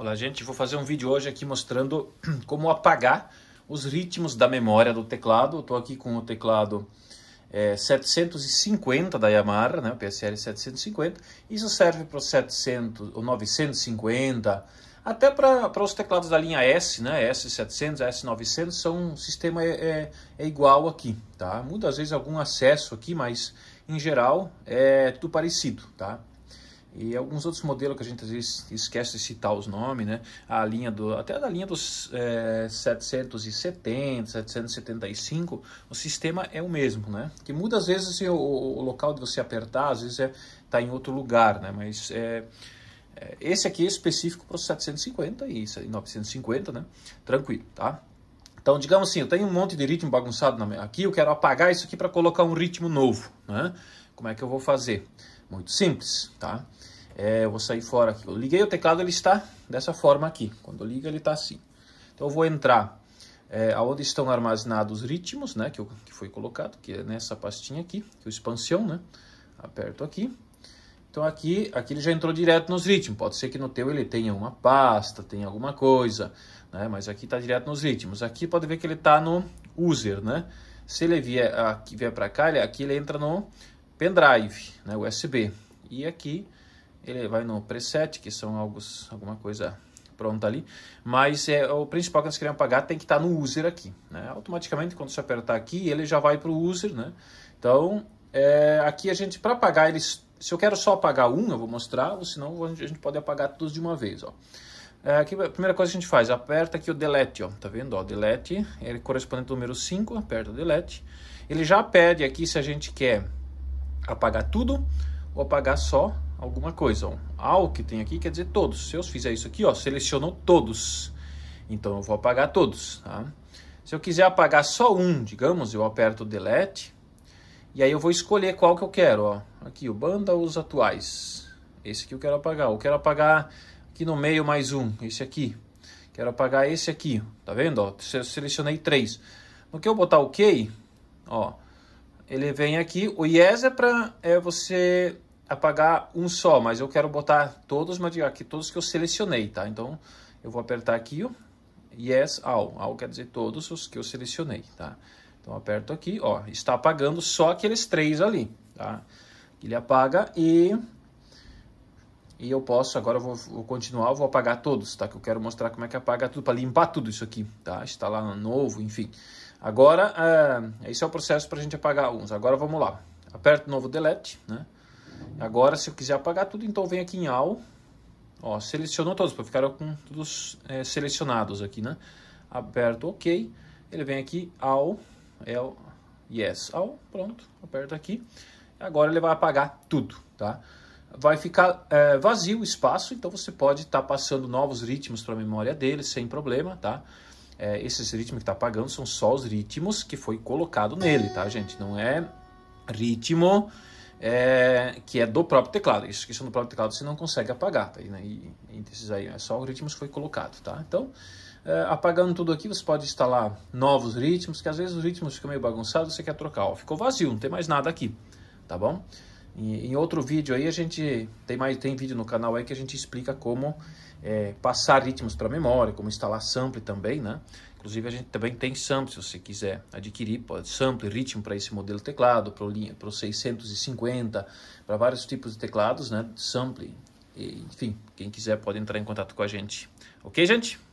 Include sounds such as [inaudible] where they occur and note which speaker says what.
Speaker 1: Olá gente, vou fazer um vídeo hoje aqui mostrando [clears throat] como apagar os ritmos da memória do teclado. Estou aqui com o teclado é, 750 da Yamaha, né, o PSR 750. Isso serve para o 700 950, até para os teclados da linha S, né, S700, S900, são um sistema é, é, é igual aqui, tá? às vezes algum acesso aqui, mas em geral é tudo parecido, tá? E alguns outros modelos que a gente às vezes esquece de citar os nomes, né? A linha do, até da linha dos é, 770, 775, o sistema é o mesmo, né? Que muitas vezes assim, o, o local de você apertar, às vezes é tá em outro lugar, né? Mas é, é esse aqui é específico para os 750 e 950, né? Tranquilo, tá? Então, digamos assim, eu tenho um monte de ritmo bagunçado minha, aqui, eu quero apagar isso aqui para colocar um ritmo novo, né? Como é que eu vou fazer? Muito simples, tá? É, eu vou sair fora aqui. Eu liguei o teclado, ele está dessa forma aqui. Quando eu ligo, ele está assim. Então eu vou entrar é, estão armazenados os ritmos, né? Que, eu, que foi colocado, que é nessa pastinha aqui, que é o expansão, né? Aperto aqui. Então aqui, aqui ele já entrou direto nos ritmos. Pode ser que no teu ele tenha uma pasta, tenha alguma coisa, né? Mas aqui está direto nos ritmos. Aqui pode ver que ele está no user, né? Se ele vier, aqui, ah, vier para cá, ele, aqui ele entra no pendrive, né, USB. E aqui ele vai no preset, que são alguns, alguma coisa pronta ali, mas é o principal que nós queremos pagar tem que estar tá no user aqui, né? Automaticamente quando você apertar aqui, ele já vai para o user, né? Então, é, aqui a gente para pagar eles, se eu quero só apagar um, eu vou mostrar, ou senão a gente pode apagar todos de uma vez, ó. É, aqui a primeira coisa que a gente faz, aperta aqui o delete, ó, tá vendo, ó, delete, ele correspondente ao número 5, aperta o delete. Ele já pede aqui se a gente quer apagar tudo ou apagar só alguma coisa. Ó. All que tem aqui quer dizer todos. Se eu fizer isso aqui, ó, seleciono todos. Então eu vou apagar todos. Tá? Se eu quiser apagar só um, digamos, eu aperto Delete. E aí eu vou escolher qual que eu quero. Ó. Aqui, o Banda os Atuais. Esse aqui eu quero apagar. Eu quero apagar aqui no meio mais um, esse aqui. Quero apagar esse aqui, tá vendo? Ó, selecionei três. No que eu botar OK, ó, ele vem aqui. O yes é para é você apagar um só, mas eu quero botar todos, mas aqui todos que eu selecionei, tá? Então eu vou apertar aqui, ó, yes all. All quer dizer todos os que eu selecionei, tá? Então aperto aqui, ó, está apagando só aqueles três ali, tá? Ele apaga e e eu posso, agora eu vou, vou continuar, eu vou apagar todos, tá? Que eu quero mostrar como é que apaga tudo, para limpar tudo isso aqui, tá? Instalar novo, enfim. Agora, é, esse é o processo para a gente apagar uns. Agora vamos lá. Aperto novo Delete, né? Agora, se eu quiser apagar tudo, então vem aqui em All. Ó, selecionou todos, para ficar com todos é, selecionados aqui, né? Aperto OK. Ele vem aqui All, L, Yes, All. Pronto, aperto aqui. Agora ele vai apagar tudo, Tá? vai ficar é, vazio o espaço, então você pode estar tá passando novos ritmos para a memória dele sem problema, tá? É, esses ritmos que está apagando são só os ritmos que foi colocado nele, tá, gente? Não é ritmo é, que é do próprio teclado. Isso que são do próprio teclado você não consegue apagar, tá? E, né? e esses aí é só o ritmos que foi colocado, tá? Então, é, apagando tudo aqui, você pode instalar novos ritmos, que às vezes os ritmos ficam meio bagunçados, você quer trocar. Ó, ficou vazio, não tem mais nada aqui, tá bom? Em, outro vídeo aí a gente tem mais tem vídeo no canal aí que a gente explica como é, passar ritmos para memória, como instalar sample também, né? Inclusive a gente também tem sample, se você quiser adquirir sample, ritmo para esse modelo teclado, para o 650, para vários tipos de teclados, né? Sample, enfim, quem quiser pode entrar em contato com a gente. Ok, gente?